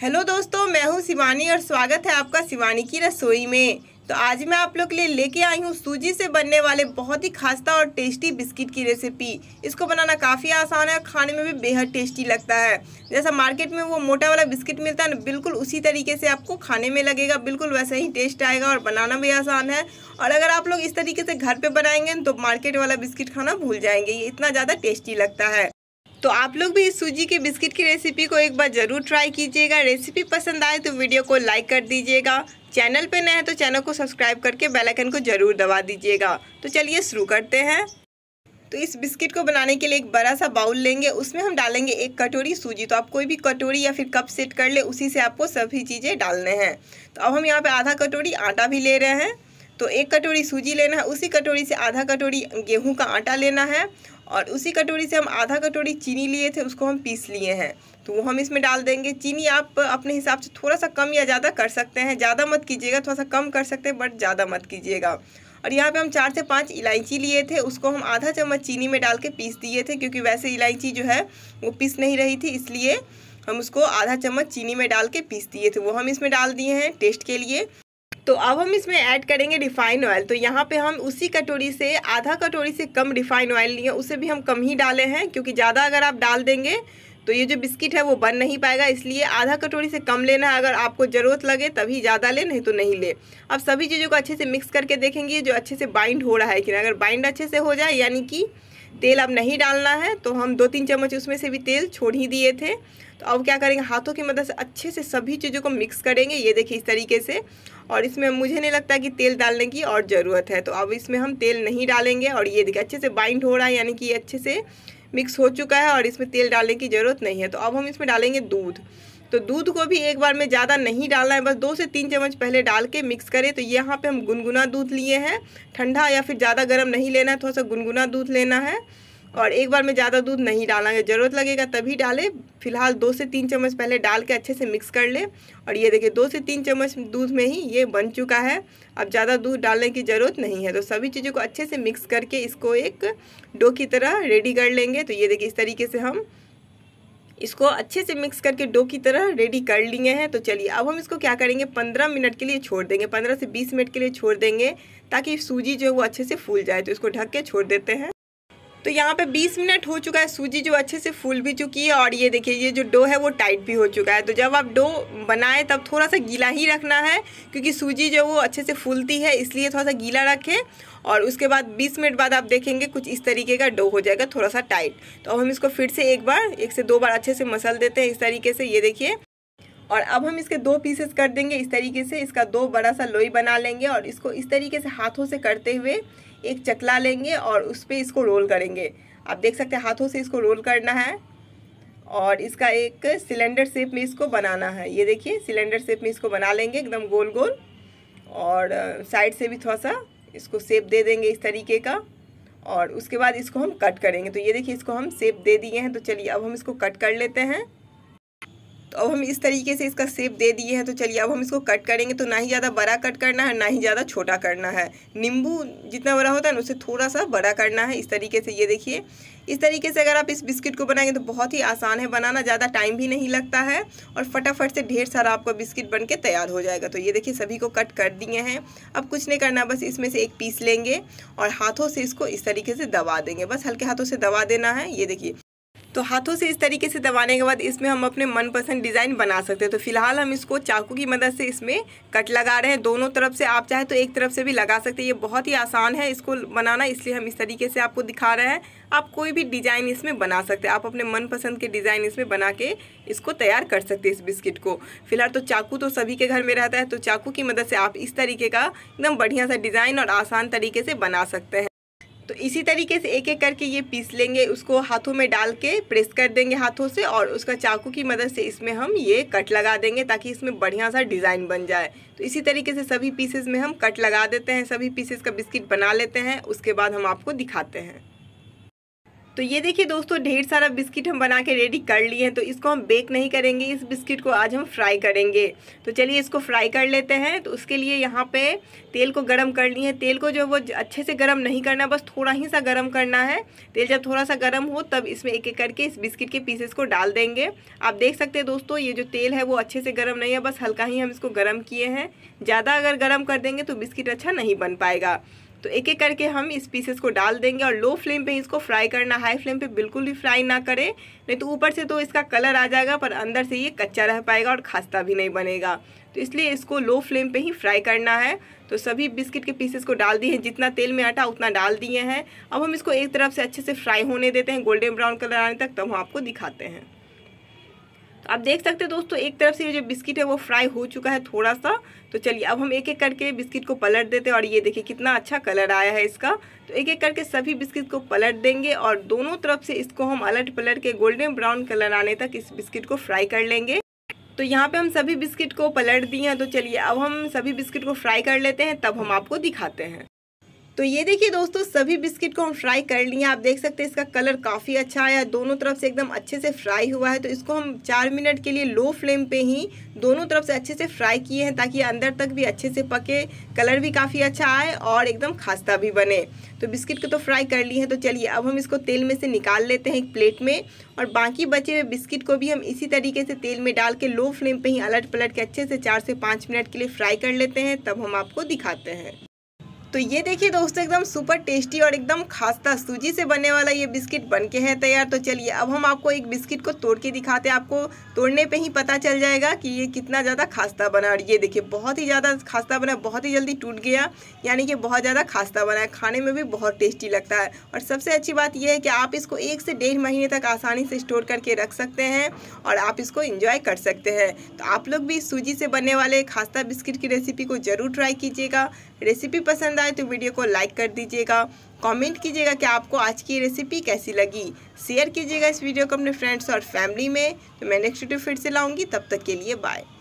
hello दोस्तों मैं हूं शिवानी और स्वागत है आपका शिवानी की रसोई में तो आज मैं आप लोग के लिए लेके आई हूं सूजी से बनने वाले बहुत ही खास्ता और टेस्टी बिस्किट की रेसिपी इसको बनाना काफ़ी आसान है और खाने में भी बेहद टेस्टी लगता है जैसा मार्केट में वो मोटा वाला बिस्किट मिलता है ना बिल्कुल उसी तरीके से आपको खाने में लगेगा बिल्कुल वैसा ही टेस्ट आएगा और बनाना भी आसान है और अगर आप लोग इस तरीके से घर पर बनाएंगे तो मार्केट वाला बिस्किट खाना भूल जाएंगे ये इतना ज़्यादा टेस्टी लगता है तो आप लोग भी इस सूजी के बिस्किट की रेसिपी को एक बार ज़रूर ट्राई कीजिएगा रेसिपी पसंद आए तो वीडियो को लाइक कर दीजिएगा चैनल पे नए हैं तो चैनल को सब्सक्राइब करके बेल आइकन को ज़रूर दबा दीजिएगा तो चलिए शुरू करते हैं तो इस बिस्किट को बनाने के लिए एक बड़ा सा बाउल लेंगे उसमें हम डालेंगे एक कटोरी सूजी तो आप कोई भी कटोरी या फिर कप सेट कर ले उसी से आपको सभी चीज़ें डालने हैं तो अब हम यहाँ पर आधा कटोरी आटा भी ले रहे हैं तो एक कटोरी सूजी लेना है उसी कटोरी से आधा कटोरी गेहूं का आटा लेना है और उसी कटोरी से हम आधा कटोरी चीनी लिए थे उसको हम पीस लिए हैं तो वो हम इसमें डाल देंगे चीनी आप अपने हिसाब से थोड़ा सा कम या ज़्यादा कर सकते हैं ज़्यादा मत कीजिएगा थोड़ा सा कम कर सकते हैं बट ज़्यादा मत कीजिएगा और यहाँ पे हम चार से पांच इलायची लिए थे उसको हम आधा चम्मच चीनी में डाल के पीस दिए थे क्योंकि वैसे इलायची जो है वो पीस नहीं रही थी इसलिए हम उसको आधा चम्मच चीनी में डाल के पीस दिए थे वो हम इसमें डाल दिए हैं टेस्ट के लिए तो अब हम इसमें ऐड करेंगे रिफाइन ऑयल तो यहाँ पे हम उसी कटोरी से आधा कटोरी से कम रिफाइन ऑयल लिए उसे भी हम कम ही डाले हैं क्योंकि ज़्यादा अगर आप डाल देंगे तो ये जो बिस्किट है वो बन नहीं पाएगा इसलिए आधा कटोरी से कम लेना है अगर आपको ज़रूरत लगे तभी ज़्यादा ले नहीं तो नहीं ले अब सभी चीज़ों को अच्छे से मिक्स करके देखेंगे जो अच्छे से बाइंड हो रहा है कि अगर बाइंड अच्छे से हो जाए यानी कि तेल अब नहीं डालना है तो हम दो तीन चम्मच उसमें से भी तेल छोड़ ही दिए थे तो अब क्या करेंगे हाथों की मदद से अच्छे से सभी चीज़ों को मिक्स करेंगे ये देखिए इस तरीके से और इसमें मुझे नहीं लगता कि तेल डालने की और ज़रूरत है तो अब इसमें हम तेल नहीं डालेंगे और ये देखिए अच्छे से बाइंड हो रहा है यानी कि ये अच्छे से मिक्स हो चुका है और इसमें तेल डालने की ज़रूरत नहीं है तो अब हम इसमें डालेंगे दूध तो दूध को भी एक बार में ज़्यादा नहीं डालना है बस दो से तीन चम्मच पहले डाल के मिक्स करें तो यहाँ पे हम गुनगुना दूध लिए हैं ठंडा या फिर ज़्यादा गर्म नहीं लेना है थोड़ा सा गुनगुना दूध लेना है और एक बार में ज़्यादा दूध नहीं डालेंगे ज़रूरत लगेगा तभी डालें फिलहाल दो से तीन चम्मच पहले डाल के अच्छे से मिक्स कर लें और ये देखिए दो से तीन चम्मच दूध में ही ये बन चुका है अब ज़्यादा दूध डालने की ज़रूरत नहीं है तो सभी चीज़ों को अच्छे से मिक्स करके इसको एक डो की तरह रेडी कर लेंगे तो ये देखिए इस तरीके से हम इसको अच्छे से मिक्स करके डो की तरह रेडी कर लिए हैं तो चलिए अब हम इसको क्या करेंगे पंद्रह मिनट के लिए छोड़ देंगे पंद्रह से बीस मिनट के लिए छोड़ देंगे ताकि सूजी जो है वो अच्छे से फूल जाए तो इसको ढक के छोड़ देते हैं तो यहाँ पे 20 मिनट हो चुका है सूजी जो अच्छे से फूल भी चुकी है और ये देखिए ये जो डो है वो टाइट भी हो चुका है तो जब आप डो बनाएं तब थोड़ा सा गीला ही रखना है क्योंकि सूजी जो वो अच्छे से फूलती है इसलिए थोड़ा सा गीला रखें और उसके बाद 20 मिनट बाद आप देखेंगे कुछ इस तरीके का डो हो जाएगा थोड़ा सा टाइट तो अब हम इसको फिर से एक बार एक से दो बार अच्छे से मसल देते हैं इस तरीके से ये देखिए और अब हम इसके दो पीसेस कर देंगे इस तरीके से इसका दो बड़ा सा लोई बना लेंगे और इसको इस तरीके से हाथों से करते हुए एक चकला लेंगे और उस पर इसको रोल करेंगे आप देख सकते हैं हाथों से इसको रोल करना है और इसका एक सिलेंडर शेप में इसको बनाना है ये देखिए सिलेंडर शेप में इसको बना लेंगे एकदम गोल गोल और साइड से भी थोड़ा सा इसको सेप दे देंगे इस तरीके का और उसके बाद इसको हम कट करेंगे तो ये देखिए इसको हम सेप दे दिए हैं तो चलिए अब हम इसको कट कर लेते हैं तो अब हम इस तरीके से इसका सेप दे दिए हैं तो चलिए अब हम इसको कट करेंगे तो ना ही ज़्यादा बड़ा कट करना है ना ही ज़्यादा छोटा करना है नींबू जितना बड़ा होता है ना उससे थोड़ा सा बड़ा करना है इस तरीके से ये देखिए इस तरीके से अगर आप इस बिस्किट को बनाएंगे तो बहुत ही आसान है बनाना ज़्यादा टाइम भी नहीं लगता है और फटाफट से ढेर सारा आपका बिस्किट बन के तैयार हो जाएगा तो ये देखिए सभी को कट कर दिए हैं अब कुछ नहीं करना बस इसमें से एक पीस लेंगे और हाथों से इसको इस तरीके से दबा देंगे बस हल्के हाथों से दबा देना है ये देखिए तो हाथों से इस तरीके से दबाने के बाद इसमें हम अपने मनपसंद डिज़ाइन बना सकते हैं तो फिलहाल हम इसको चाकू की मदद से इसमें कट लगा रहे हैं दोनों तरफ से आप चाहे तो एक तरफ से भी लगा सकते हैं ये बहुत ही आसान है इसको बनाना इसलिए हम इस तरीके से आपको दिखा रहे हैं आप कोई भी डिज़ाइन इसमें बना सकते हैं आप अपने मनपसंद के डिज़ाइन इसमें बना के इसको तैयार कर सकते हैं इस बिस्किट को फिलहाल तो चाकू तो सभी के घर में रहता है तो चाकू की मदद से आप इस तरीके का एकदम बढ़िया सा डिज़ाइन और आसान तरीके से बना सकते हैं तो इसी तरीके से एक एक करके ये पीस लेंगे उसको हाथों में डाल के प्रेस कर देंगे हाथों से और उसका चाकू की मदद से इसमें हम ये कट लगा देंगे ताकि इसमें बढ़िया सा डिज़ाइन बन जाए तो इसी तरीके से सभी पीसेस में हम कट लगा देते हैं सभी पीसेस का बिस्किट बना लेते हैं उसके बाद हम आपको दिखाते हैं तो ये देखिए दोस्तों ढेर सारा बिस्किट हम बना के रेडी कर लिए हैं तो इसको हम बेक नहीं करेंगे इस बिस्किट को आज हम फ्राई करेंगे तो चलिए इसको फ्राई कर लेते हैं तो उसके लिए यहाँ पे तेल को गर्म कर लिए तेल को जो वो अच्छे से गर्म नहीं करना बस थोड़ा ही सा गर्म करना है तेल जब थोड़ा सा गर्म हो तब इसमें एक एक करके इस बिस्किट के पीसेस को डाल देंगे आप देख सकते हैं दोस्तों ये जो तेल है वो अच्छे से गर्म नहीं है बस हल्का ही हम इसको गर्म किए हैं ज़्यादा अगर गर्म कर देंगे तो बिस्किट अच्छा नहीं बन पाएगा तो एक एक करके हम इस पीसेस को डाल देंगे और लो फ्लेम पे इसको फ्राई करना हाई फ्लेम पे बिल्कुल भी फ्राई ना करें नहीं तो ऊपर से तो इसका कलर आ जाएगा पर अंदर से ये कच्चा रह पाएगा और खास्ता भी नहीं बनेगा तो इसलिए इसको लो फ्लेम पे ही फ्राई करना है तो सभी बिस्किट के पीसेस को डाल दिए हैं जितना तेल में आटा उतना डाल दिए हैं अब हम इसको एक तरफ से अच्छे से फ्राई होने देते हैं गोल्डन ब्राउन कलर आने तक तब हम आपको दिखाते हैं आप देख सकते हैं दोस्तों एक तरफ से ये जो बिस्किट है वो फ्राई हो चुका है थोड़ा सा तो चलिए अब हम एक एक करके बिस्किट को पलट देते हैं और ये देखिए कितना अच्छा कलर आया है इसका तो एक एक करके सभी बिस्किट को पलट देंगे और दोनों तरफ से इसको हम अलट पलट के गोल्डन ब्राउन कलर आने तक इस बिस्किट को फ्राई कर लेंगे तो यहाँ पे हम सभी बिस्किट को पलट दिए हैं तो चलिए अब हम सभी बिस्किट को फ्राई कर लेते हैं तब हम आपको दिखाते हैं तो ये देखिए दोस्तों सभी बिस्किट को हम फ्राई कर लिए आप देख सकते हैं इसका कलर काफ़ी अच्छा आया दोनों तरफ से एकदम अच्छे से फ्राई हुआ है तो इसको हम चार मिनट के लिए लो फ्लेम पे ही दोनों तरफ से अच्छे से फ्राई किए हैं ताकि अंदर तक भी अच्छे से पके कलर भी काफ़ी अच्छा आए और एकदम खास्ता भी बने तो बिस्किट को तो फ्राई कर लिए हैं तो चलिए अब हम इसको तेल में से निकाल लेते हैं एक प्लेट में और बाकी बचे हुए बिस्किट को भी हम इसी तरीके से तेल में डाल के लो फ्लेम पे ही अलट पलट के अच्छे से चार से पाँच मिनट के लिए फ्राई कर लेते हैं तब हम आपको दिखाते हैं तो ये देखिए दोस्तों एकदम सुपर टेस्टी और एकदम खास्ता सूजी से बनने वाला ये बिस्किट बन के है तैयार तो चलिए अब हम आपको एक बिस्किट को तोड़ के दिखाते हैं आपको तोड़ने पे ही पता चल जाएगा कि ये कितना ज़्यादा खास्ता बना और ये देखिए बहुत ही ज़्यादा खास्ता बना बहुत ही जल्दी टूट गया यानी कि बहुत ज़्यादा खास्ता बना है खाने में भी बहुत टेस्टी लगता है और सबसे अच्छी बात यह है कि आप इसको एक से डेढ़ महीने तक आसानी से स्टोर करके रख सकते हैं और आप इसको इंजॉय कर सकते हैं तो आप लोग भी सूजी से बनने वाले खास्ता बिस्किट की रेसिपी को ज़रूर ट्राई कीजिएगा रेसिपी पसंद पसंद आए तो वीडियो को लाइक कर दीजिएगा कमेंट कीजिएगा कि आपको आज की रेसिपी कैसी लगी शेयर कीजिएगा इस वीडियो को अपने फ्रेंड्स और फैमिली में तो मैं नेक्स्ट वीडियो फिर से लाऊंगी तब तक के लिए बाय